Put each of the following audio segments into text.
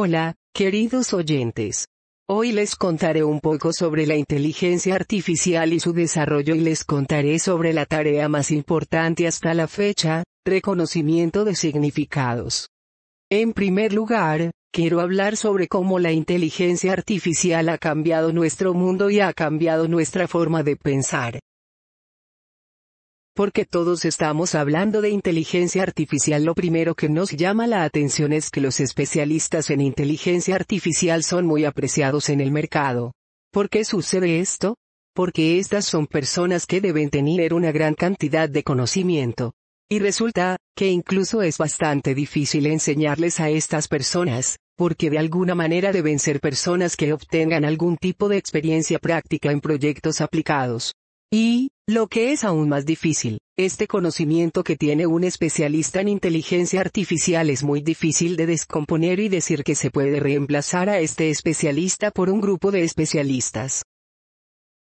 Hola, queridos oyentes. Hoy les contaré un poco sobre la inteligencia artificial y su desarrollo y les contaré sobre la tarea más importante hasta la fecha, reconocimiento de significados. En primer lugar, quiero hablar sobre cómo la inteligencia artificial ha cambiado nuestro mundo y ha cambiado nuestra forma de pensar porque todos estamos hablando de inteligencia artificial. Lo primero que nos llama la atención es que los especialistas en inteligencia artificial son muy apreciados en el mercado. ¿Por qué sucede esto? Porque estas son personas que deben tener una gran cantidad de conocimiento. Y resulta, que incluso es bastante difícil enseñarles a estas personas, porque de alguna manera deben ser personas que obtengan algún tipo de experiencia práctica en proyectos aplicados. Y, lo que es aún más difícil, este conocimiento que tiene un especialista en inteligencia artificial es muy difícil de descomponer y decir que se puede reemplazar a este especialista por un grupo de especialistas.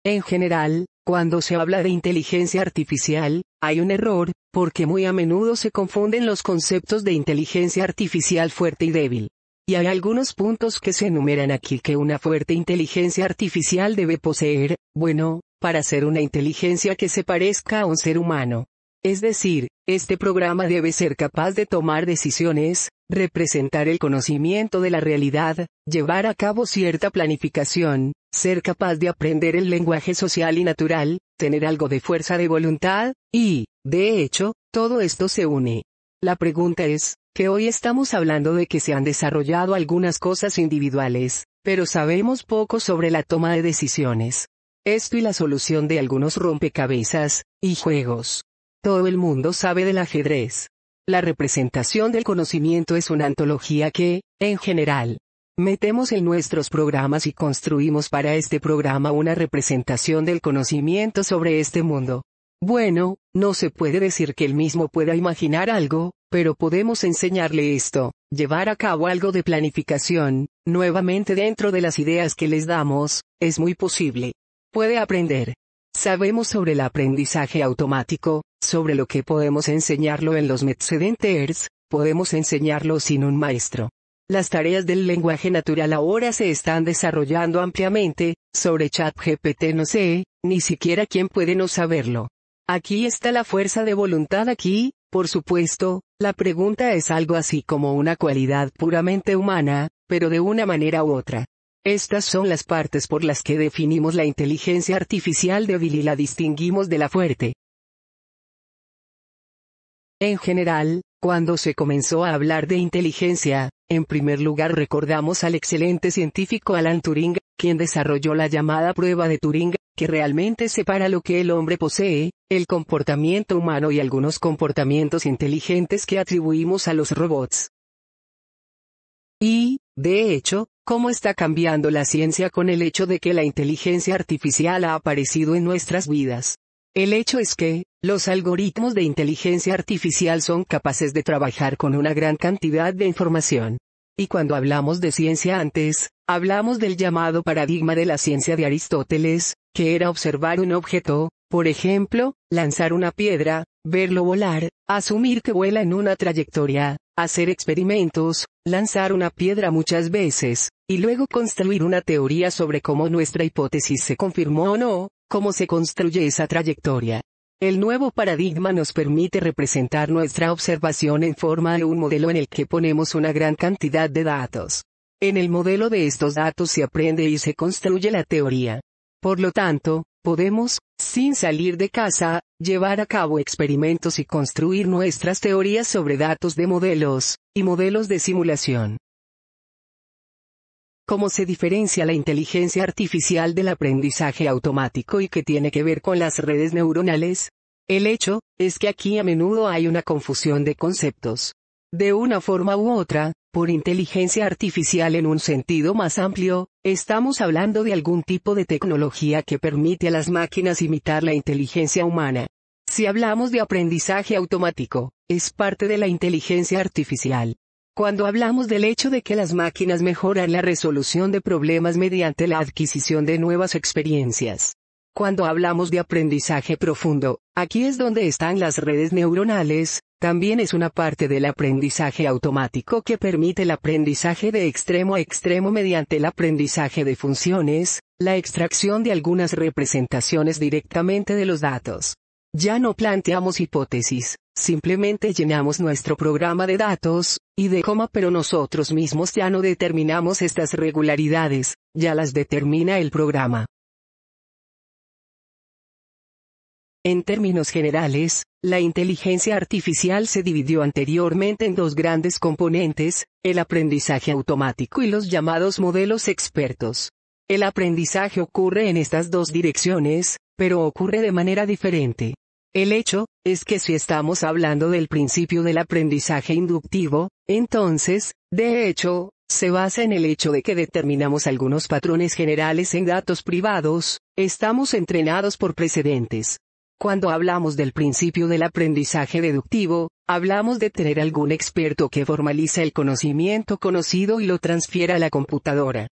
En general, cuando se habla de inteligencia artificial, hay un error, porque muy a menudo se confunden los conceptos de inteligencia artificial fuerte y débil y hay algunos puntos que se enumeran aquí que una fuerte inteligencia artificial debe poseer, bueno, para ser una inteligencia que se parezca a un ser humano. Es decir, este programa debe ser capaz de tomar decisiones, representar el conocimiento de la realidad, llevar a cabo cierta planificación, ser capaz de aprender el lenguaje social y natural, tener algo de fuerza de voluntad, y, de hecho, todo esto se une. La pregunta es, que hoy estamos hablando de que se han desarrollado algunas cosas individuales, pero sabemos poco sobre la toma de decisiones. Esto y la solución de algunos rompecabezas, y juegos. Todo el mundo sabe del ajedrez. La representación del conocimiento es una antología que, en general, metemos en nuestros programas y construimos para este programa una representación del conocimiento sobre este mundo. Bueno, no se puede decir que el mismo pueda imaginar algo, pero podemos enseñarle esto, llevar a cabo algo de planificación, nuevamente dentro de las ideas que les damos, es muy posible. Puede aprender. Sabemos sobre el aprendizaje automático, sobre lo que podemos enseñarlo en los Metcedenters, podemos enseñarlo sin un maestro. Las tareas del lenguaje natural ahora se están desarrollando ampliamente, sobre ChatGPT no sé, ni siquiera quién puede no saberlo. Aquí está la fuerza de voluntad aquí, por supuesto, la pregunta es algo así como una cualidad puramente humana, pero de una manera u otra. Estas son las partes por las que definimos la inteligencia artificial débil y la distinguimos de la fuerte. En general, cuando se comenzó a hablar de inteligencia, en primer lugar recordamos al excelente científico Alan Turing, quien desarrolló la llamada prueba de Turing, que realmente separa lo que el hombre posee, el comportamiento humano y algunos comportamientos inteligentes que atribuimos a los robots. Y, de hecho, cómo está cambiando la ciencia con el hecho de que la inteligencia artificial ha aparecido en nuestras vidas. El hecho es que, los algoritmos de inteligencia artificial son capaces de trabajar con una gran cantidad de información. Y cuando hablamos de ciencia antes, Hablamos del llamado paradigma de la ciencia de Aristóteles, que era observar un objeto, por ejemplo, lanzar una piedra, verlo volar, asumir que vuela en una trayectoria, hacer experimentos, lanzar una piedra muchas veces, y luego construir una teoría sobre cómo nuestra hipótesis se confirmó o no, cómo se construye esa trayectoria. El nuevo paradigma nos permite representar nuestra observación en forma de un modelo en el que ponemos una gran cantidad de datos, en el modelo de estos datos se aprende y se construye la teoría. Por lo tanto, podemos, sin salir de casa, llevar a cabo experimentos y construir nuestras teorías sobre datos de modelos, y modelos de simulación. ¿Cómo se diferencia la inteligencia artificial del aprendizaje automático y qué tiene que ver con las redes neuronales? El hecho, es que aquí a menudo hay una confusión de conceptos. De una forma u otra, por inteligencia artificial en un sentido más amplio, estamos hablando de algún tipo de tecnología que permite a las máquinas imitar la inteligencia humana. Si hablamos de aprendizaje automático, es parte de la inteligencia artificial. Cuando hablamos del hecho de que las máquinas mejoran la resolución de problemas mediante la adquisición de nuevas experiencias, cuando hablamos de aprendizaje profundo, aquí es donde están las redes neuronales, también es una parte del aprendizaje automático que permite el aprendizaje de extremo a extremo mediante el aprendizaje de funciones, la extracción de algunas representaciones directamente de los datos. Ya no planteamos hipótesis, simplemente llenamos nuestro programa de datos, y de coma pero nosotros mismos ya no determinamos estas regularidades, ya las determina el programa. En términos generales, la inteligencia artificial se dividió anteriormente en dos grandes componentes, el aprendizaje automático y los llamados modelos expertos. El aprendizaje ocurre en estas dos direcciones, pero ocurre de manera diferente. El hecho, es que si estamos hablando del principio del aprendizaje inductivo, entonces, de hecho, se basa en el hecho de que determinamos algunos patrones generales en datos privados, estamos entrenados por precedentes, cuando hablamos del principio del aprendizaje deductivo, hablamos de tener algún experto que formaliza el conocimiento conocido y lo transfiera a la computadora.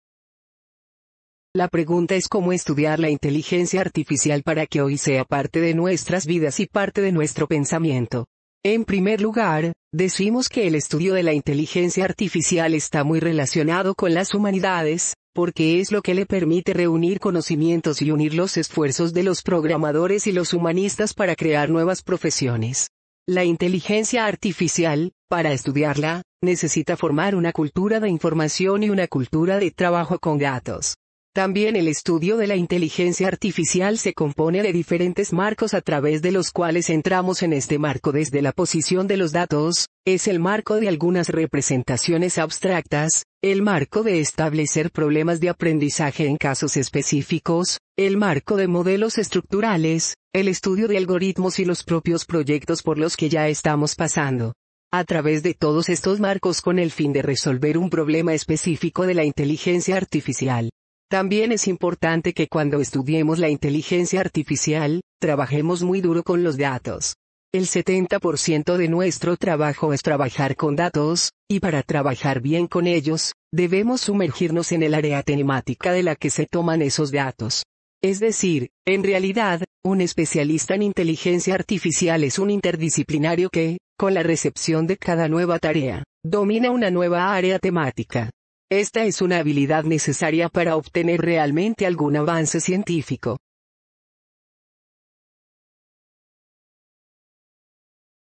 La pregunta es cómo estudiar la inteligencia artificial para que hoy sea parte de nuestras vidas y parte de nuestro pensamiento. En primer lugar, decimos que el estudio de la inteligencia artificial está muy relacionado con las humanidades, porque es lo que le permite reunir conocimientos y unir los esfuerzos de los programadores y los humanistas para crear nuevas profesiones. La inteligencia artificial, para estudiarla, necesita formar una cultura de información y una cultura de trabajo con gatos. También el estudio de la inteligencia artificial se compone de diferentes marcos a través de los cuales entramos en este marco desde la posición de los datos, es el marco de algunas representaciones abstractas, el marco de establecer problemas de aprendizaje en casos específicos, el marco de modelos estructurales, el estudio de algoritmos y los propios proyectos por los que ya estamos pasando a través de todos estos marcos con el fin de resolver un problema específico de la inteligencia artificial. También es importante que cuando estudiemos la inteligencia artificial, trabajemos muy duro con los datos. El 70% de nuestro trabajo es trabajar con datos, y para trabajar bien con ellos, debemos sumergirnos en el área temática de la que se toman esos datos. Es decir, en realidad, un especialista en inteligencia artificial es un interdisciplinario que, con la recepción de cada nueva tarea, domina una nueva área temática. Esta es una habilidad necesaria para obtener realmente algún avance científico.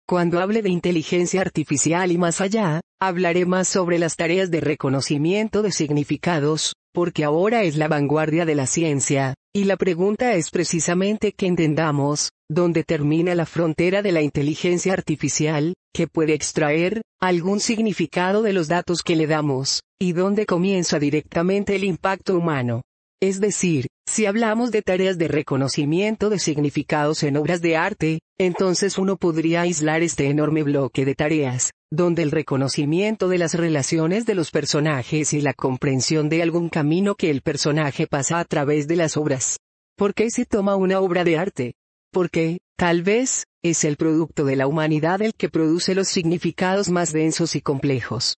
Cuando hable de inteligencia artificial y más allá, hablaré más sobre las tareas de reconocimiento de significados, porque ahora es la vanguardia de la ciencia, y la pregunta es precisamente que entendamos, dónde termina la frontera de la inteligencia artificial, que puede extraer algún significado de los datos que le damos, y donde comienza directamente el impacto humano. Es decir, si hablamos de tareas de reconocimiento de significados en obras de arte, entonces uno podría aislar este enorme bloque de tareas, donde el reconocimiento de las relaciones de los personajes y la comprensión de algún camino que el personaje pasa a través de las obras. ¿Por qué se toma una obra de arte? porque, tal vez, es el producto de la humanidad el que produce los significados más densos y complejos.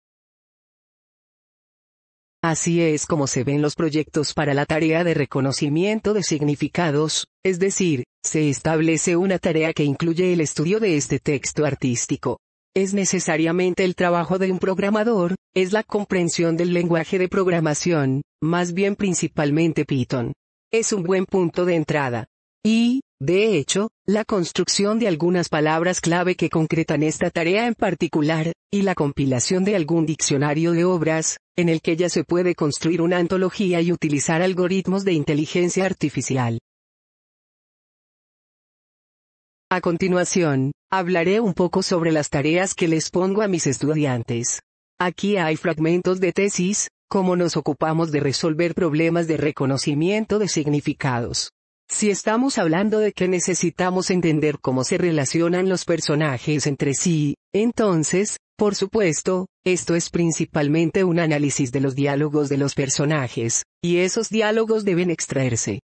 Así es como se ven los proyectos para la tarea de reconocimiento de significados, es decir, se establece una tarea que incluye el estudio de este texto artístico. Es necesariamente el trabajo de un programador, es la comprensión del lenguaje de programación, más bien principalmente Python. Es un buen punto de entrada. Y, de hecho, la construcción de algunas palabras clave que concretan esta tarea en particular, y la compilación de algún diccionario de obras, en el que ya se puede construir una antología y utilizar algoritmos de inteligencia artificial. A continuación, hablaré un poco sobre las tareas que les pongo a mis estudiantes. Aquí hay fragmentos de tesis, como nos ocupamos de resolver problemas de reconocimiento de significados. Si estamos hablando de que necesitamos entender cómo se relacionan los personajes entre sí, entonces, por supuesto, esto es principalmente un análisis de los diálogos de los personajes, y esos diálogos deben extraerse.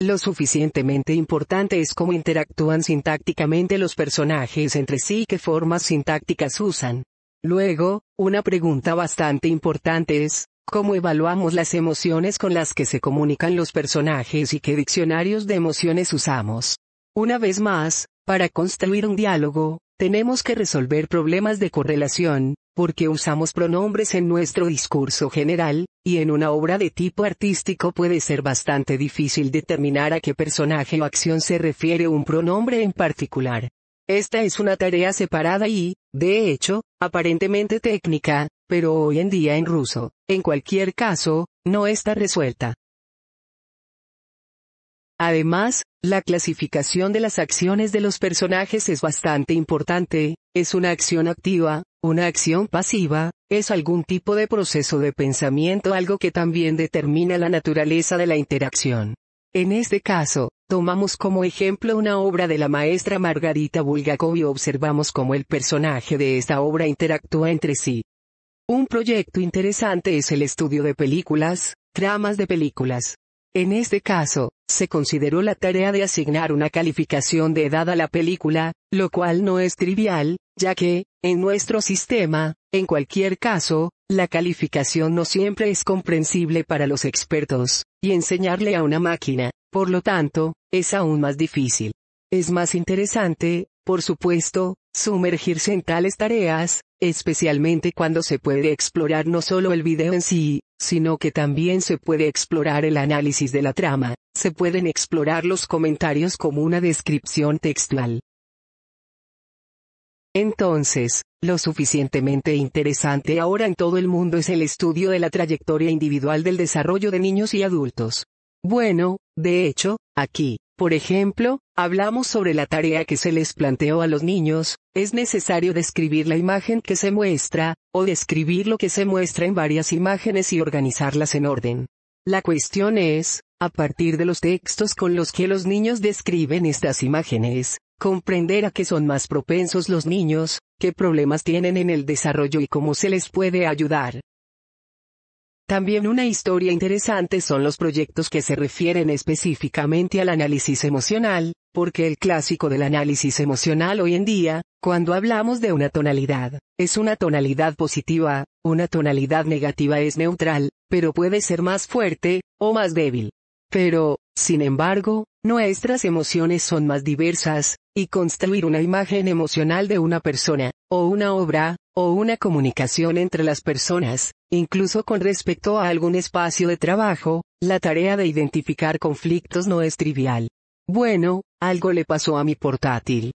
Lo suficientemente importante es cómo interactúan sintácticamente los personajes entre sí y qué formas sintácticas usan. Luego, una pregunta bastante importante es, cómo evaluamos las emociones con las que se comunican los personajes y qué diccionarios de emociones usamos. Una vez más, para construir un diálogo, tenemos que resolver problemas de correlación, porque usamos pronombres en nuestro discurso general, y en una obra de tipo artístico puede ser bastante difícil determinar a qué personaje o acción se refiere un pronombre en particular. Esta es una tarea separada y, de hecho, aparentemente técnica, pero hoy en día en ruso, en cualquier caso, no está resuelta. Además, la clasificación de las acciones de los personajes es bastante importante, es una acción activa, una acción pasiva, es algún tipo de proceso de pensamiento algo que también determina la naturaleza de la interacción. En este caso, tomamos como ejemplo una obra de la maestra Margarita Bulgakov y observamos cómo el personaje de esta obra interactúa entre sí. Un proyecto interesante es el estudio de películas, tramas de películas. En este caso, se consideró la tarea de asignar una calificación de edad a la película, lo cual no es trivial, ya que, en nuestro sistema, en cualquier caso, la calificación no siempre es comprensible para los expertos, y enseñarle a una máquina, por lo tanto, es aún más difícil. Es más interesante, por supuesto, sumergirse en tales tareas, especialmente cuando se puede explorar no solo el video en sí, sino que también se puede explorar el análisis de la trama, se pueden explorar los comentarios como una descripción textual. Entonces, lo suficientemente interesante ahora en todo el mundo es el estudio de la trayectoria individual del desarrollo de niños y adultos. Bueno, de hecho, aquí, por ejemplo, hablamos sobre la tarea que se les planteó a los niños, es necesario describir la imagen que se muestra, o describir lo que se muestra en varias imágenes y organizarlas en orden. La cuestión es, a partir de los textos con los que los niños describen estas imágenes, comprender a qué son más propensos los niños, qué problemas tienen en el desarrollo y cómo se les puede ayudar. También una historia interesante son los proyectos que se refieren específicamente al análisis emocional, porque el clásico del análisis emocional hoy en día, cuando hablamos de una tonalidad, es una tonalidad positiva, una tonalidad negativa es neutral, pero puede ser más fuerte, o más débil. Pero, sin embargo, nuestras emociones son más diversas, y construir una imagen emocional de una persona, o una obra, o una comunicación entre las personas, Incluso con respecto a algún espacio de trabajo, la tarea de identificar conflictos no es trivial. Bueno, algo le pasó a mi portátil.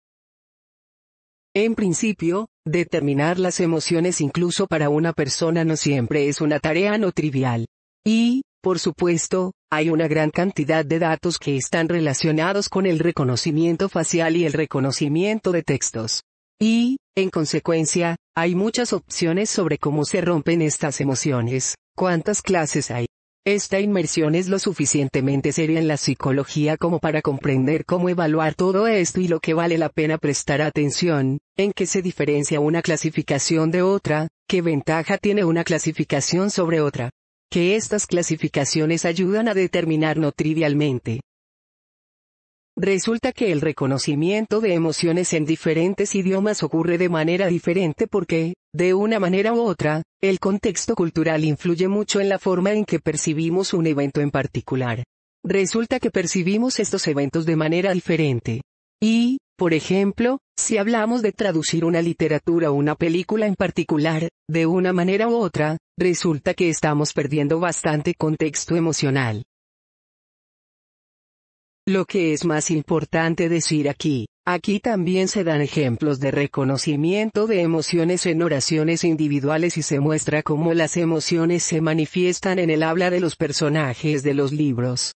En principio, determinar las emociones incluso para una persona no siempre es una tarea no trivial. Y, por supuesto, hay una gran cantidad de datos que están relacionados con el reconocimiento facial y el reconocimiento de textos. Y, en consecuencia, hay muchas opciones sobre cómo se rompen estas emociones. ¿Cuántas clases hay? Esta inmersión es lo suficientemente seria en la psicología como para comprender cómo evaluar todo esto y lo que vale la pena prestar atención, en qué se diferencia una clasificación de otra, qué ventaja tiene una clasificación sobre otra. Que estas clasificaciones ayudan a determinar no trivialmente, Resulta que el reconocimiento de emociones en diferentes idiomas ocurre de manera diferente porque, de una manera u otra, el contexto cultural influye mucho en la forma en que percibimos un evento en particular. Resulta que percibimos estos eventos de manera diferente. Y, por ejemplo, si hablamos de traducir una literatura o una película en particular, de una manera u otra, resulta que estamos perdiendo bastante contexto emocional. Lo que es más importante decir aquí, aquí también se dan ejemplos de reconocimiento de emociones en oraciones individuales y se muestra cómo las emociones se manifiestan en el habla de los personajes de los libros.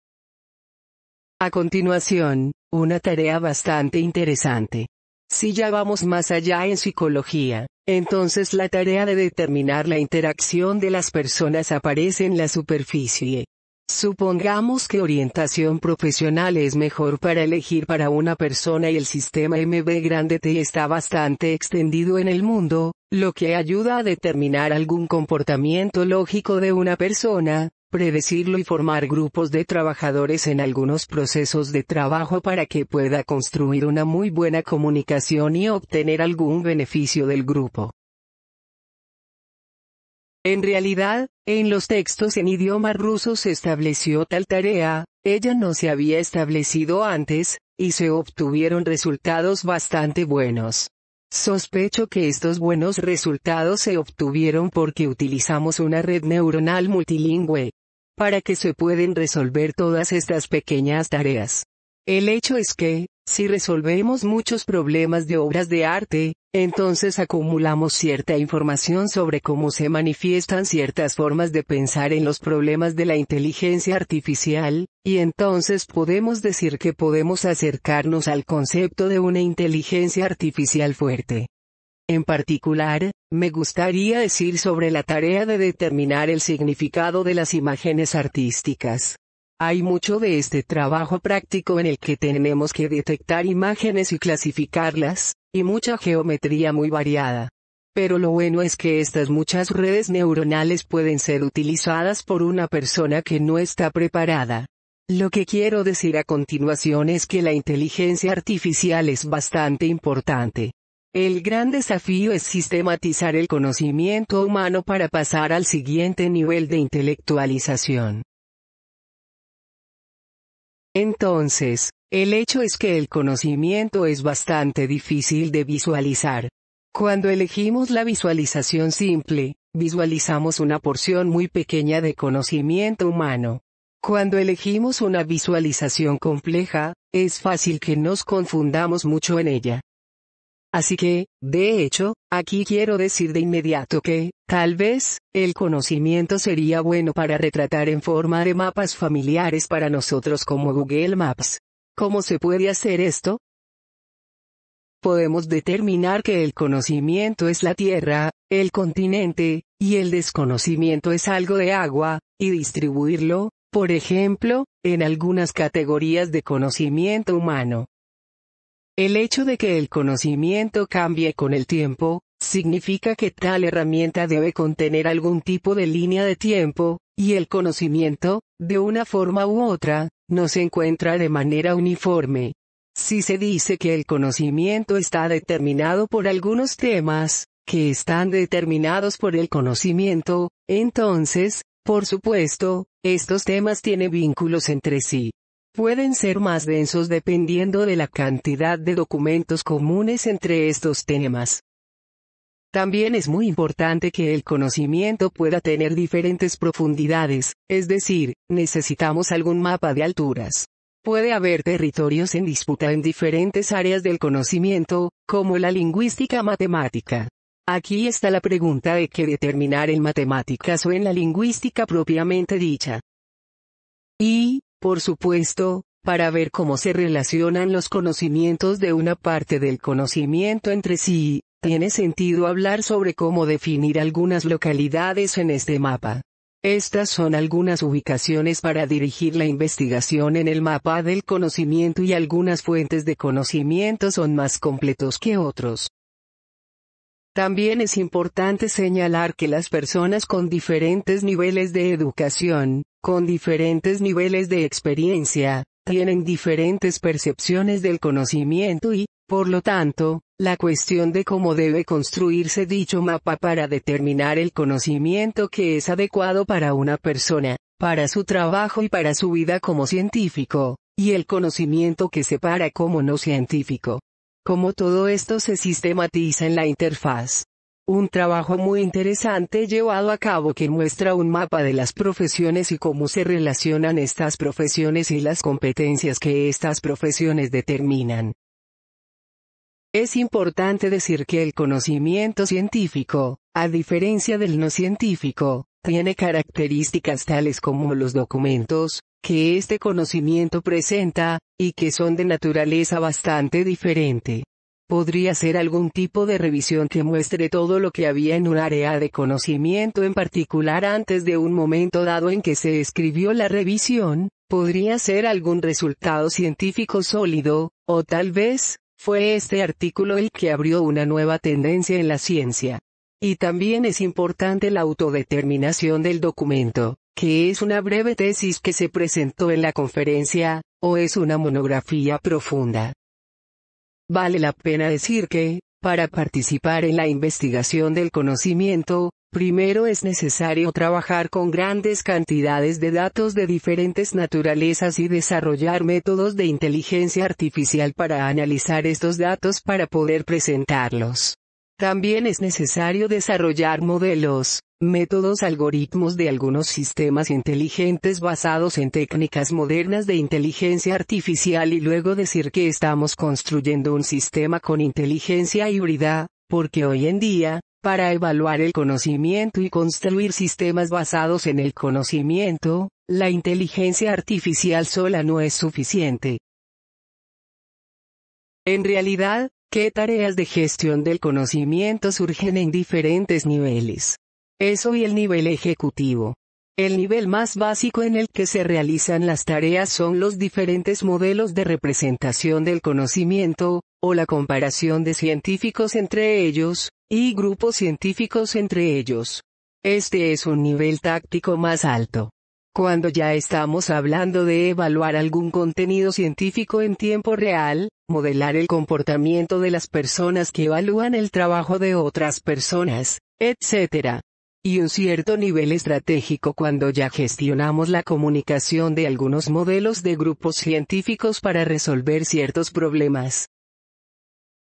A continuación, una tarea bastante interesante. Si ya vamos más allá en psicología, entonces la tarea de determinar la interacción de las personas aparece en la superficie, Supongamos que orientación profesional es mejor para elegir para una persona y el sistema MB grande T está bastante extendido en el mundo, lo que ayuda a determinar algún comportamiento lógico de una persona, predecirlo y formar grupos de trabajadores en algunos procesos de trabajo para que pueda construir una muy buena comunicación y obtener algún beneficio del grupo. En realidad, en los textos en idioma ruso se estableció tal tarea, ella no se había establecido antes, y se obtuvieron resultados bastante buenos. Sospecho que estos buenos resultados se obtuvieron porque utilizamos una red neuronal multilingüe, para que se pueden resolver todas estas pequeñas tareas. El hecho es que, si resolvemos muchos problemas de obras de arte, entonces acumulamos cierta información sobre cómo se manifiestan ciertas formas de pensar en los problemas de la inteligencia artificial, y entonces podemos decir que podemos acercarnos al concepto de una inteligencia artificial fuerte. En particular, me gustaría decir sobre la tarea de determinar el significado de las imágenes artísticas. Hay mucho de este trabajo práctico en el que tenemos que detectar imágenes y clasificarlas, y mucha geometría muy variada. Pero lo bueno es que estas muchas redes neuronales pueden ser utilizadas por una persona que no está preparada. Lo que quiero decir a continuación es que la inteligencia artificial es bastante importante. El gran desafío es sistematizar el conocimiento humano para pasar al siguiente nivel de intelectualización. Entonces, el hecho es que el conocimiento es bastante difícil de visualizar. Cuando elegimos la visualización simple, visualizamos una porción muy pequeña de conocimiento humano. Cuando elegimos una visualización compleja, es fácil que nos confundamos mucho en ella. Así que, de hecho, aquí quiero decir de inmediato que, tal vez, el conocimiento sería bueno para retratar en forma de mapas familiares para nosotros como Google Maps. ¿Cómo se puede hacer esto? Podemos determinar que el conocimiento es la Tierra, el continente, y el desconocimiento es algo de agua, y distribuirlo, por ejemplo, en algunas categorías de conocimiento humano. El hecho de que el conocimiento cambie con el tiempo, significa que tal herramienta debe contener algún tipo de línea de tiempo, y el conocimiento, de una forma u otra, no se encuentra de manera uniforme. Si se dice que el conocimiento está determinado por algunos temas, que están determinados por el conocimiento, entonces, por supuesto, estos temas tienen vínculos entre sí pueden ser más densos dependiendo de la cantidad de documentos comunes entre estos temas. También es muy importante que el conocimiento pueda tener diferentes profundidades, es decir, necesitamos algún mapa de alturas. Puede haber territorios en disputa en diferentes áreas del conocimiento, como la lingüística matemática. Aquí está la pregunta de qué determinar en matemáticas o en la lingüística propiamente dicha. Y, por supuesto, para ver cómo se relacionan los conocimientos de una parte del conocimiento entre sí, tiene sentido hablar sobre cómo definir algunas localidades en este mapa. Estas son algunas ubicaciones para dirigir la investigación en el mapa del conocimiento y algunas fuentes de conocimiento son más completos que otros. También es importante señalar que las personas con diferentes niveles de educación, con diferentes niveles de experiencia, tienen diferentes percepciones del conocimiento y, por lo tanto, la cuestión de cómo debe construirse dicho mapa para determinar el conocimiento que es adecuado para una persona, para su trabajo y para su vida como científico, y el conocimiento que separa como no científico. Como todo esto se sistematiza en la interfaz, un trabajo muy interesante llevado a cabo que muestra un mapa de las profesiones y cómo se relacionan estas profesiones y las competencias que estas profesiones determinan. Es importante decir que el conocimiento científico, a diferencia del no científico, tiene características tales como los documentos, que este conocimiento presenta, y que son de naturaleza bastante diferente podría ser algún tipo de revisión que muestre todo lo que había en un área de conocimiento en particular antes de un momento dado en que se escribió la revisión, podría ser algún resultado científico sólido, o tal vez, fue este artículo el que abrió una nueva tendencia en la ciencia. Y también es importante la autodeterminación del documento, que es una breve tesis que se presentó en la conferencia, o es una monografía profunda. Vale la pena decir que, para participar en la investigación del conocimiento, primero es necesario trabajar con grandes cantidades de datos de diferentes naturalezas y desarrollar métodos de inteligencia artificial para analizar estos datos para poder presentarlos. También es necesario desarrollar modelos, métodos, algoritmos de algunos sistemas inteligentes basados en técnicas modernas de inteligencia artificial y luego decir que estamos construyendo un sistema con inteligencia híbrida, porque hoy en día, para evaluar el conocimiento y construir sistemas basados en el conocimiento, la inteligencia artificial sola no es suficiente. En realidad, ¿Qué tareas de gestión del conocimiento surgen en diferentes niveles? Eso y el nivel ejecutivo. El nivel más básico en el que se realizan las tareas son los diferentes modelos de representación del conocimiento, o la comparación de científicos entre ellos, y grupos científicos entre ellos. Este es un nivel táctico más alto. Cuando ya estamos hablando de evaluar algún contenido científico en tiempo real, modelar el comportamiento de las personas que evalúan el trabajo de otras personas, etc. Y un cierto nivel estratégico cuando ya gestionamos la comunicación de algunos modelos de grupos científicos para resolver ciertos problemas.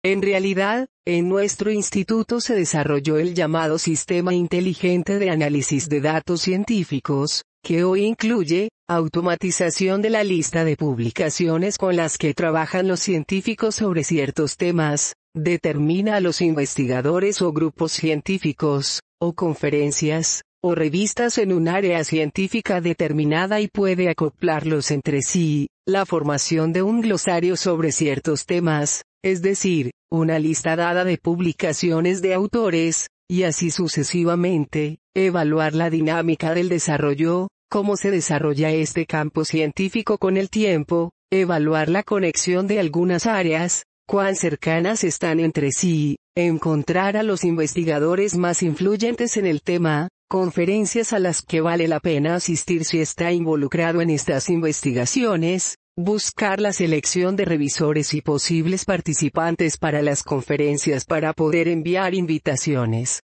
En realidad, en nuestro instituto se desarrolló el llamado Sistema Inteligente de Análisis de Datos Científicos, que hoy incluye, automatización de la lista de publicaciones con las que trabajan los científicos sobre ciertos temas, determina a los investigadores o grupos científicos, o conferencias, o revistas en un área científica determinada y puede acoplarlos entre sí, la formación de un glosario sobre ciertos temas, es decir, una lista dada de publicaciones de autores, y así sucesivamente, evaluar la dinámica del desarrollo, cómo se desarrolla este campo científico con el tiempo, evaluar la conexión de algunas áreas, cuán cercanas están entre sí, encontrar a los investigadores más influyentes en el tema, conferencias a las que vale la pena asistir si está involucrado en estas investigaciones, buscar la selección de revisores y posibles participantes para las conferencias para poder enviar invitaciones.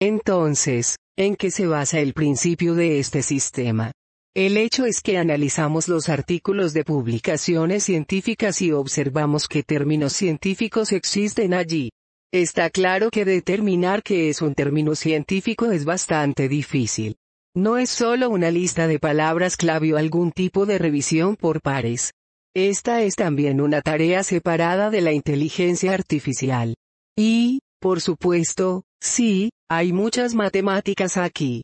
Entonces, ¿en qué se basa el principio de este sistema? El hecho es que analizamos los artículos de publicaciones científicas y observamos qué términos científicos existen allí. Está claro que determinar qué es un término científico es bastante difícil. No es solo una lista de palabras clave o algún tipo de revisión por pares. Esta es también una tarea separada de la inteligencia artificial. Y, por supuesto, sí, hay muchas matemáticas aquí.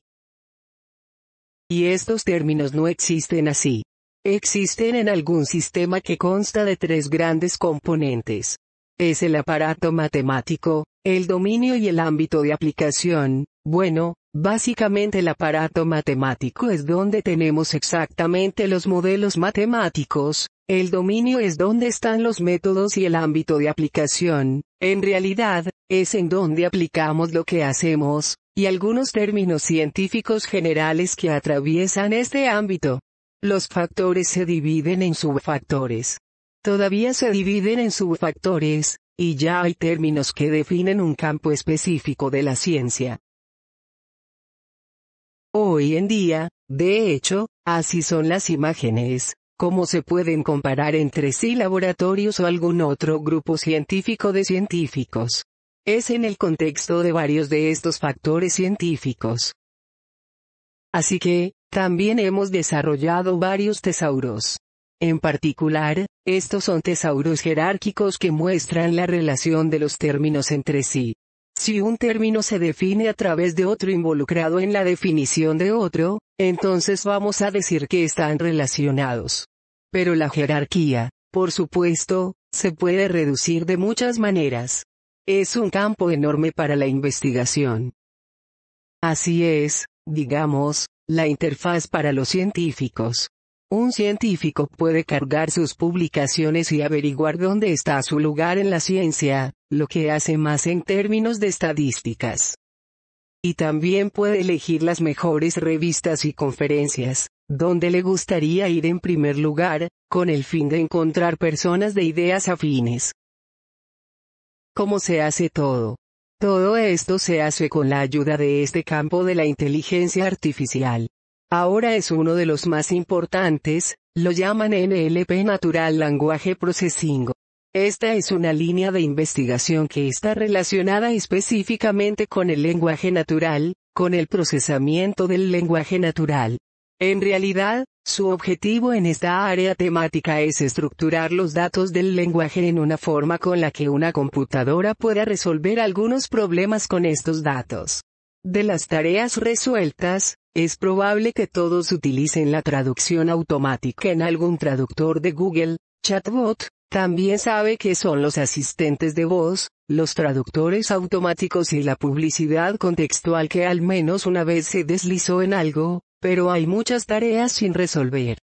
Y estos términos no existen así. Existen en algún sistema que consta de tres grandes componentes. Es el aparato matemático, el dominio y el ámbito de aplicación, bueno, Básicamente el aparato matemático es donde tenemos exactamente los modelos matemáticos, el dominio es donde están los métodos y el ámbito de aplicación, en realidad, es en donde aplicamos lo que hacemos, y algunos términos científicos generales que atraviesan este ámbito. Los factores se dividen en subfactores. Todavía se dividen en subfactores, y ya hay términos que definen un campo específico de la ciencia. Hoy en día, de hecho, así son las imágenes, como se pueden comparar entre sí laboratorios o algún otro grupo científico de científicos. Es en el contexto de varios de estos factores científicos. Así que, también hemos desarrollado varios tesauros. En particular, estos son tesauros jerárquicos que muestran la relación de los términos entre sí. Si un término se define a través de otro involucrado en la definición de otro, entonces vamos a decir que están relacionados. Pero la jerarquía, por supuesto, se puede reducir de muchas maneras. Es un campo enorme para la investigación. Así es, digamos, la interfaz para los científicos. Un científico puede cargar sus publicaciones y averiguar dónde está su lugar en la ciencia, lo que hace más en términos de estadísticas. Y también puede elegir las mejores revistas y conferencias, donde le gustaría ir en primer lugar, con el fin de encontrar personas de ideas afines. ¿Cómo se hace todo? Todo esto se hace con la ayuda de este campo de la inteligencia artificial. Ahora es uno de los más importantes, lo llaman NLP Natural Language Processing. Esta es una línea de investigación que está relacionada específicamente con el lenguaje natural, con el procesamiento del lenguaje natural. En realidad, su objetivo en esta área temática es estructurar los datos del lenguaje en una forma con la que una computadora pueda resolver algunos problemas con estos datos. De las tareas resueltas, es probable que todos utilicen la traducción automática en algún traductor de Google, chatbot, también sabe que son los asistentes de voz, los traductores automáticos y la publicidad contextual que al menos una vez se deslizó en algo, pero hay muchas tareas sin resolver.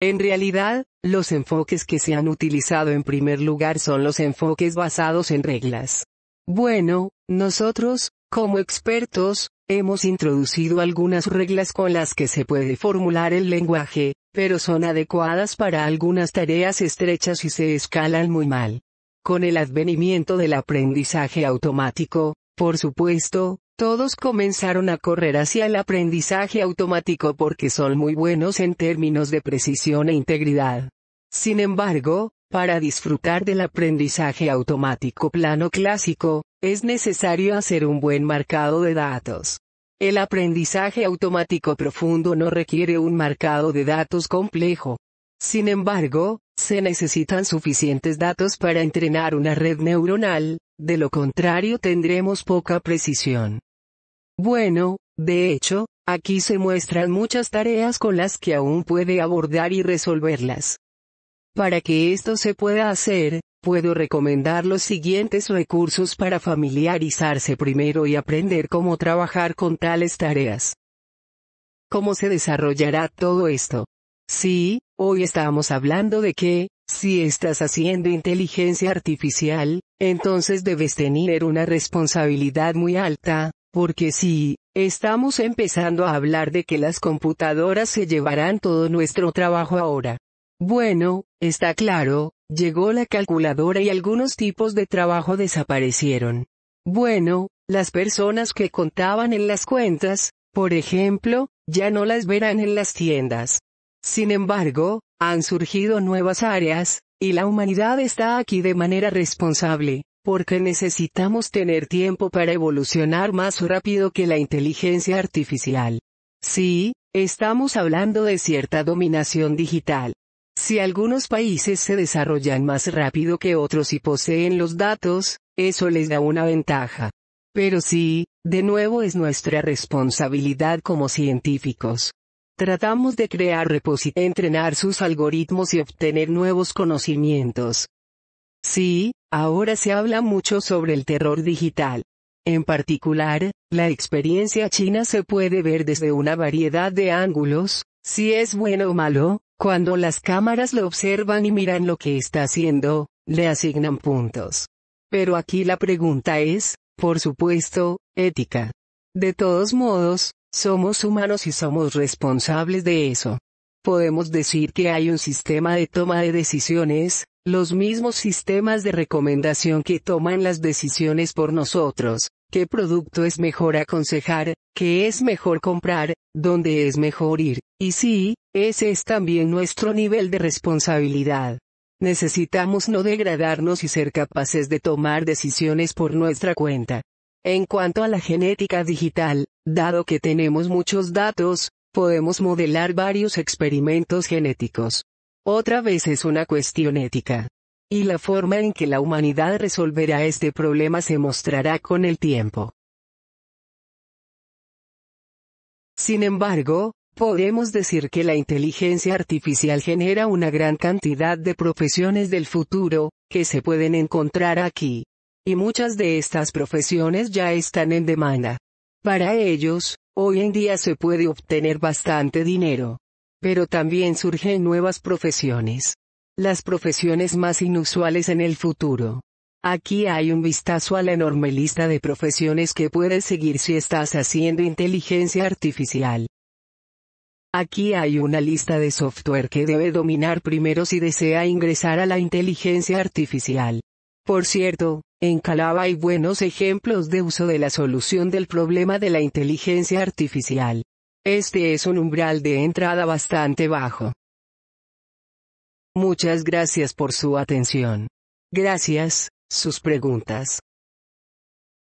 En realidad, los enfoques que se han utilizado en primer lugar son los enfoques basados en reglas. Bueno, nosotros, como expertos, hemos introducido algunas reglas con las que se puede formular el lenguaje, pero son adecuadas para algunas tareas estrechas y se escalan muy mal. Con el advenimiento del aprendizaje automático, por supuesto, todos comenzaron a correr hacia el aprendizaje automático porque son muy buenos en términos de precisión e integridad. Sin embargo, para disfrutar del aprendizaje automático plano clásico, es necesario hacer un buen marcado de datos. El aprendizaje automático profundo no requiere un marcado de datos complejo. Sin embargo, se necesitan suficientes datos para entrenar una red neuronal, de lo contrario tendremos poca precisión. Bueno, de hecho, aquí se muestran muchas tareas con las que aún puede abordar y resolverlas. Para que esto se pueda hacer, puedo recomendar los siguientes recursos para familiarizarse primero y aprender cómo trabajar con tales tareas. ¿Cómo se desarrollará todo esto? Sí, hoy estamos hablando de que, si estás haciendo inteligencia artificial, entonces debes tener una responsabilidad muy alta, porque si, estamos empezando a hablar de que las computadoras se llevarán todo nuestro trabajo ahora. Bueno, está claro, llegó la calculadora y algunos tipos de trabajo desaparecieron. Bueno, las personas que contaban en las cuentas, por ejemplo, ya no las verán en las tiendas. Sin embargo, han surgido nuevas áreas, y la humanidad está aquí de manera responsable, porque necesitamos tener tiempo para evolucionar más rápido que la inteligencia artificial. Sí, estamos hablando de cierta dominación digital. Si algunos países se desarrollan más rápido que otros y poseen los datos, eso les da una ventaja. Pero sí, de nuevo es nuestra responsabilidad como científicos. Tratamos de crear repositorios, entrenar sus algoritmos y obtener nuevos conocimientos. Sí, ahora se habla mucho sobre el terror digital. En particular, la experiencia china se puede ver desde una variedad de ángulos, si es bueno o malo, cuando las cámaras lo observan y miran lo que está haciendo, le asignan puntos. Pero aquí la pregunta es, por supuesto, ética. De todos modos, somos humanos y somos responsables de eso. Podemos decir que hay un sistema de toma de decisiones, los mismos sistemas de recomendación que toman las decisiones por nosotros, qué producto es mejor aconsejar, Qué es mejor comprar, dónde es mejor ir, y sí, ese es también nuestro nivel de responsabilidad. Necesitamos no degradarnos y ser capaces de tomar decisiones por nuestra cuenta. En cuanto a la genética digital, dado que tenemos muchos datos, podemos modelar varios experimentos genéticos. Otra vez es una cuestión ética. Y la forma en que la humanidad resolverá este problema se mostrará con el tiempo. Sin embargo, podemos decir que la inteligencia artificial genera una gran cantidad de profesiones del futuro, que se pueden encontrar aquí. Y muchas de estas profesiones ya están en demanda. Para ellos, hoy en día se puede obtener bastante dinero. Pero también surgen nuevas profesiones. Las profesiones más inusuales en el futuro. Aquí hay un vistazo a la enorme lista de profesiones que puedes seguir si estás haciendo inteligencia artificial. Aquí hay una lista de software que debe dominar primero si desea ingresar a la inteligencia artificial. Por cierto, en Calaba hay buenos ejemplos de uso de la solución del problema de la inteligencia artificial. Este es un umbral de entrada bastante bajo. Muchas gracias por su atención. Gracias, sus preguntas,